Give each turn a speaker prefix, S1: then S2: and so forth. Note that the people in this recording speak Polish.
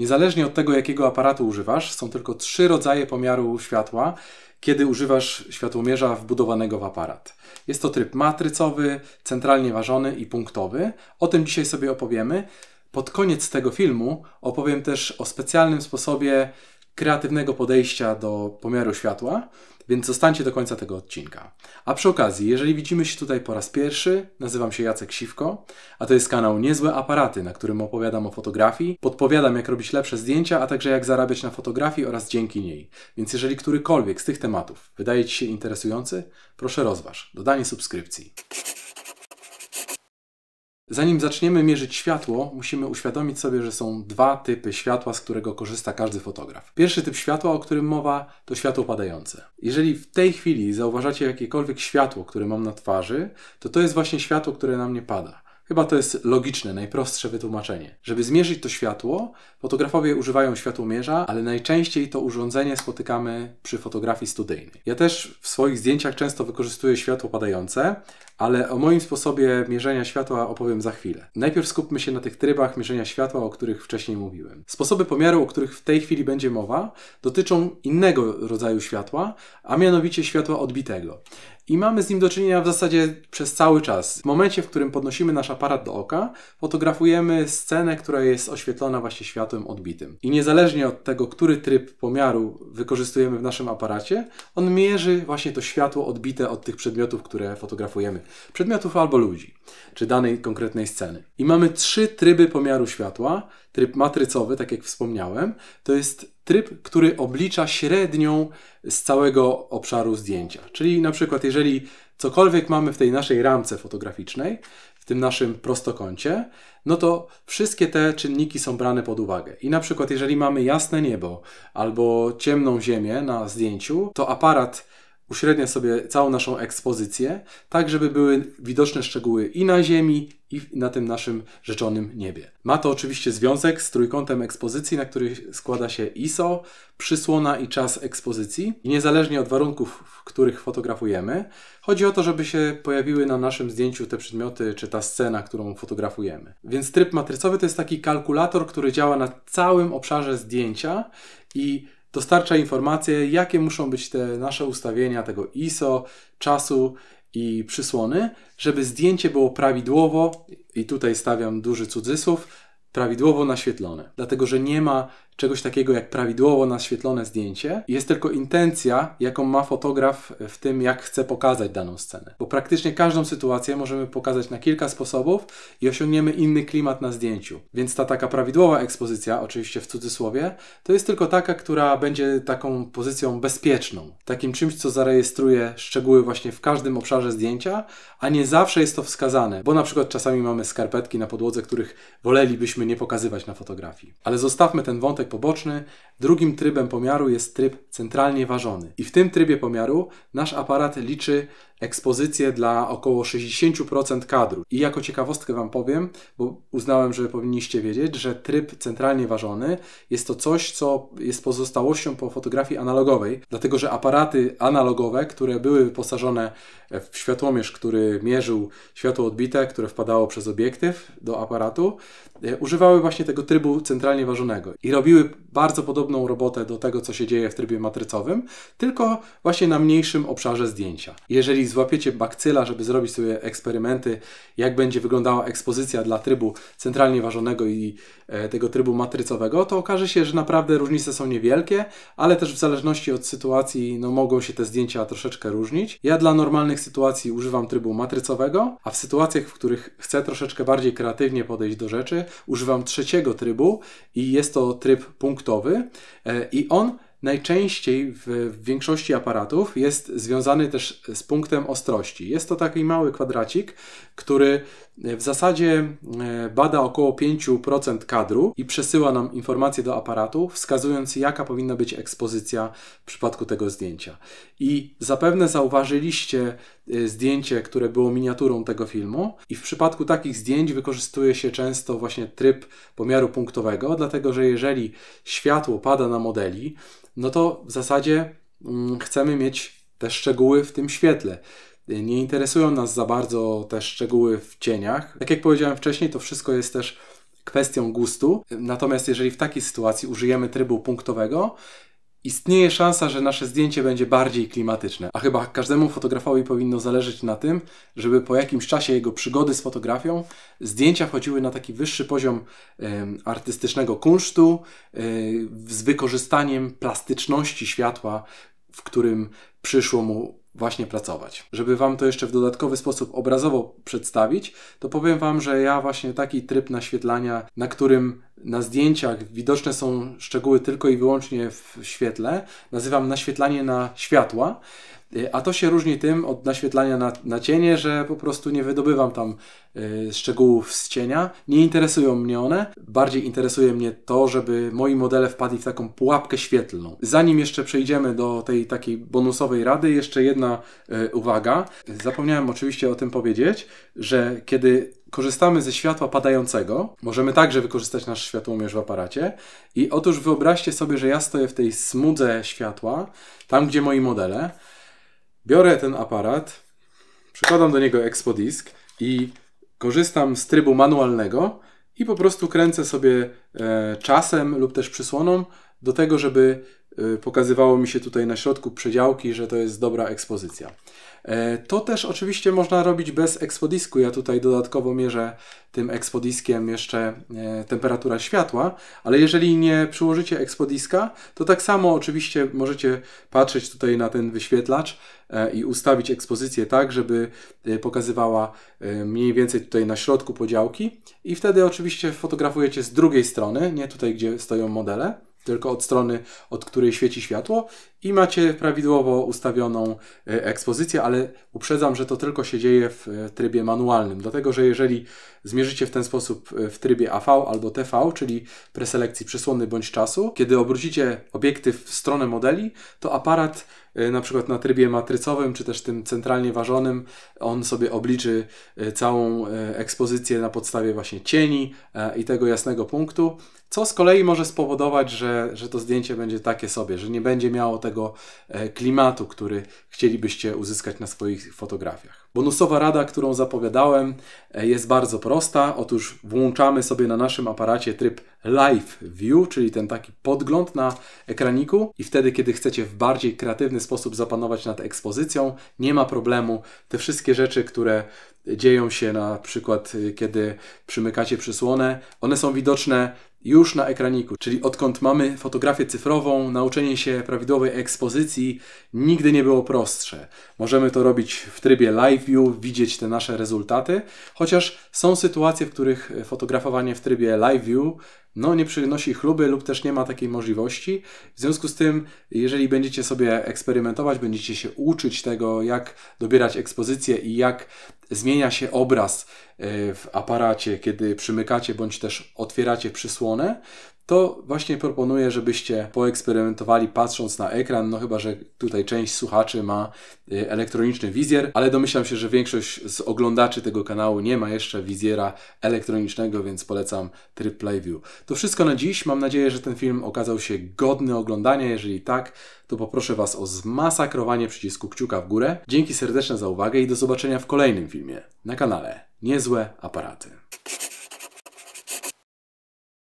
S1: Niezależnie od tego, jakiego aparatu używasz, są tylko trzy rodzaje pomiaru światła, kiedy używasz światłomierza wbudowanego w aparat. Jest to tryb matrycowy, centralnie ważony i punktowy. O tym dzisiaj sobie opowiemy. Pod koniec tego filmu opowiem też o specjalnym sposobie kreatywnego podejścia do pomiaru światła, więc zostańcie do końca tego odcinka. A przy okazji, jeżeli widzimy się tutaj po raz pierwszy, nazywam się Jacek Siwko, a to jest kanał Niezłe Aparaty, na którym opowiadam o fotografii, podpowiadam jak robić lepsze zdjęcia, a także jak zarabiać na fotografii oraz dzięki niej. Więc jeżeli którykolwiek z tych tematów wydaje Ci się interesujący, proszę rozważ dodanie subskrypcji. Zanim zaczniemy mierzyć światło, musimy uświadomić sobie, że są dwa typy światła, z którego korzysta każdy fotograf. Pierwszy typ światła, o którym mowa, to światło padające. Jeżeli w tej chwili zauważacie jakiekolwiek światło, które mam na twarzy, to to jest właśnie światło, które na mnie pada. Chyba to jest logiczne, najprostsze wytłumaczenie. Żeby zmierzyć to światło, fotografowie używają światłomierza, ale najczęściej to urządzenie spotykamy przy fotografii studyjnej. Ja też w swoich zdjęciach często wykorzystuję światło padające, ale o moim sposobie mierzenia światła opowiem za chwilę. Najpierw skupmy się na tych trybach mierzenia światła, o których wcześniej mówiłem. Sposoby pomiaru, o których w tej chwili będzie mowa, dotyczą innego rodzaju światła, a mianowicie światła odbitego. I mamy z nim do czynienia w zasadzie przez cały czas. W momencie, w którym podnosimy nasz aparat do oka, fotografujemy scenę, która jest oświetlona właśnie światłem odbitym. I niezależnie od tego, który tryb pomiaru wykorzystujemy w naszym aparacie, on mierzy właśnie to światło odbite od tych przedmiotów, które fotografujemy. Przedmiotów albo ludzi, czy danej konkretnej sceny. I mamy trzy tryby pomiaru światła. Tryb matrycowy, tak jak wspomniałem, to jest tryb, który oblicza średnią z całego obszaru zdjęcia. Czyli na przykład, jeżeli cokolwiek mamy w tej naszej ramce fotograficznej, w tym naszym prostokącie, no to wszystkie te czynniki są brane pod uwagę. I na przykład, jeżeli mamy jasne niebo albo ciemną ziemię na zdjęciu, to aparat uśrednia sobie całą naszą ekspozycję, tak żeby były widoczne szczegóły i na Ziemi, i na tym naszym rzeczonym niebie. Ma to oczywiście związek z trójkątem ekspozycji, na który składa się ISO, przysłona i czas ekspozycji. I niezależnie od warunków, w których fotografujemy, chodzi o to, żeby się pojawiły na naszym zdjęciu te przedmioty czy ta scena, którą fotografujemy. Więc tryb matrycowy to jest taki kalkulator, który działa na całym obszarze zdjęcia i dostarcza informacje, jakie muszą być te nasze ustawienia tego ISO, czasu i przysłony, żeby zdjęcie było prawidłowo, i tutaj stawiam duży cudzysłów, prawidłowo naświetlone. Dlatego, że nie ma czegoś takiego jak prawidłowo naświetlone zdjęcie. Jest tylko intencja, jaką ma fotograf w tym, jak chce pokazać daną scenę. Bo praktycznie każdą sytuację możemy pokazać na kilka sposobów i osiągniemy inny klimat na zdjęciu. Więc ta taka prawidłowa ekspozycja, oczywiście w cudzysłowie, to jest tylko taka, która będzie taką pozycją bezpieczną. Takim czymś, co zarejestruje szczegóły właśnie w każdym obszarze zdjęcia, a nie zawsze jest to wskazane, bo na przykład czasami mamy skarpetki na podłodze, których wolelibyśmy nie pokazywać na fotografii. Ale zostawmy ten wątek poboczny, Drugim trybem pomiaru jest tryb centralnie ważony. I w tym trybie pomiaru nasz aparat liczy ekspozycję dla około 60% kadru. I jako ciekawostkę Wam powiem, bo uznałem, że powinniście wiedzieć, że tryb centralnie ważony jest to coś, co jest pozostałością po fotografii analogowej, dlatego że aparaty analogowe, które były wyposażone w światłomierz, który mierzył światło odbite, które wpadało przez obiektyw do aparatu, e, używały właśnie tego trybu centralnie ważonego i robiły bardzo podobne podobną robotę do tego, co się dzieje w trybie matrycowym, tylko właśnie na mniejszym obszarze zdjęcia. Jeżeli złapiecie bakcyla, żeby zrobić sobie eksperymenty, jak będzie wyglądała ekspozycja dla trybu centralnie ważonego i e, tego trybu matrycowego, to okaże się, że naprawdę różnice są niewielkie, ale też w zależności od sytuacji no, mogą się te zdjęcia troszeczkę różnić. Ja dla normalnych sytuacji używam trybu matrycowego, a w sytuacjach, w których chcę troszeczkę bardziej kreatywnie podejść do rzeczy, używam trzeciego trybu i jest to tryb punktowy. E, I on najczęściej w, w, większości aparatów jest związany też z punktem ostrości. Jest to taki mały kwadracik, który E, w zasadzie e, bada około 5% kadru i przesyła nam informacje do aparatu, wskazując jaka powinna być ekspozycja w przypadku tego zdjęcia. I zapewne zauważyliście e, zdjęcie, które było miniaturą tego filmu i w przypadku takich zdjęć wykorzystuje się często właśnie tryb pomiaru punktowego, dlatego że jeżeli światło pada na modeli, no to w zasadzie mm, chcemy mieć te szczegóły w tym świetle. Nie interesują nas za bardzo te szczegóły w cieniach. Tak jak powiedziałem wcześniej, to wszystko jest też kwestią gustu. Natomiast jeżeli w takiej sytuacji użyjemy trybu punktowego, istnieje szansa, że nasze zdjęcie będzie bardziej klimatyczne. A chyba każdemu fotografowi powinno zależeć na tym, żeby po jakimś czasie jego przygody z fotografią zdjęcia wchodziły na taki wyższy poziom y, artystycznego kunsztu y, z wykorzystaniem plastyczności światła, w którym przyszło mu właśnie pracować. Żeby Wam to jeszcze w dodatkowy sposób obrazowo przedstawić, to powiem Wam, że ja właśnie taki tryb naświetlania, na którym na zdjęciach widoczne są szczegóły tylko i wyłącznie w świetle, nazywam naświetlanie na światła. Y, a to się różni tym od naświetlania na, na cienie, że po prostu nie wydobywam tam y, szczegółów z cienia. Nie interesują mnie one. Bardziej interesuje mnie to, żeby moi modele wpadli w taką pułapkę świetlną. Zanim jeszcze przejdziemy do tej takiej bonusowej rady, jeszcze jedna y, uwaga. Zapomniałem oczywiście o tym powiedzieć, że kiedy korzystamy ze światła padającego, możemy także wykorzystać nasz światłomierz w aparacie. I otóż wyobraźcie sobie, że ja stoję w tej smudze światła, tam gdzie moi modele biorę ten aparat, przykładam do niego Expo Disk i korzystam z trybu manualnego i po prostu kręcę sobie e, czasem lub też przysłoną do tego, żeby y, pokazywało mi się tutaj na środku przedziałki, że to jest dobra ekspozycja. E, to też oczywiście można robić bez ekspodisku. Ja tutaj dodatkowo mierzę tym ekspodiskiem jeszcze e, temperatura światła, ale jeżeli nie przyłożycie ekspodiska, to tak samo oczywiście możecie patrzeć tutaj na ten wyświetlacz e, i ustawić ekspozycję tak, żeby pokazywała mniej więcej tutaj na środku podziałki i wtedy oczywiście fotografujecie z drugiej strony, nie tutaj, gdzie stoją modele tylko od strony, od której świeci światło i macie prawidłowo ustawioną e, ekspozycję, ale uprzedzam, że to tylko się dzieje w e, trybie manualnym, dlatego że jeżeli zmierzycie w ten sposób e, w trybie AV albo TV, czyli preselekcji przysłony bądź czasu, kiedy obrócicie obiektyw w stronę modeli, to aparat na przykład na trybie matrycowym, czy też tym centralnie ważonym, on sobie obliczy całą ekspozycję na podstawie właśnie cieni i tego jasnego punktu, co z kolei może spowodować, że, że to zdjęcie będzie takie sobie, że nie będzie miało tego tego e, klimatu, który chcielibyście uzyskać na swoich fotografiach. Bonusowa rada, którą zapowiadałem, e, jest bardzo prosta. Otóż włączamy sobie na naszym aparacie tryb Live View, czyli ten taki podgląd na ekraniku, i wtedy, kiedy chcecie w bardziej kreatywny sposób zapanować nad ekspozycją, nie ma problemu. Te wszystkie rzeczy, które dzieją się na przykład, e, kiedy przymykacie przysłonę, one są widoczne już na ekraniku. Czyli odkąd mamy fotografię cyfrową, nauczenie się prawidłowej ekspozycji nigdy nie było prostsze. Możemy to robić w trybie live view, widzieć te nasze rezultaty, chociaż są sytuacje, w których fotografowanie w trybie live view no, nie przynosi chluby lub też nie ma takiej możliwości. W związku z tym, jeżeli będziecie sobie eksperymentować, będziecie się uczyć tego, jak dobierać ekspozycję i jak zmienia się obraz e, w aparacie, kiedy przymykacie bądź też otwieracie przysłonę, to właśnie proponuję, żebyście poeksperymentowali patrząc na ekran, no chyba, że tutaj część słuchaczy ma e, elektroniczny wizjer, ale domyślam się, że większość z oglądaczy tego kanału nie ma jeszcze wizjera elektronicznego, więc polecam tryb PlayView. To wszystko na dziś. Mam nadzieję, że ten film okazał się godny oglądania. Jeżeli tak, to poproszę Was o zmasakrowanie przycisku kciuka w górę. Dzięki serdeczne za uwagę i do zobaczenia w kolejnym filmie filmie na kanale Niezłe Aparaty.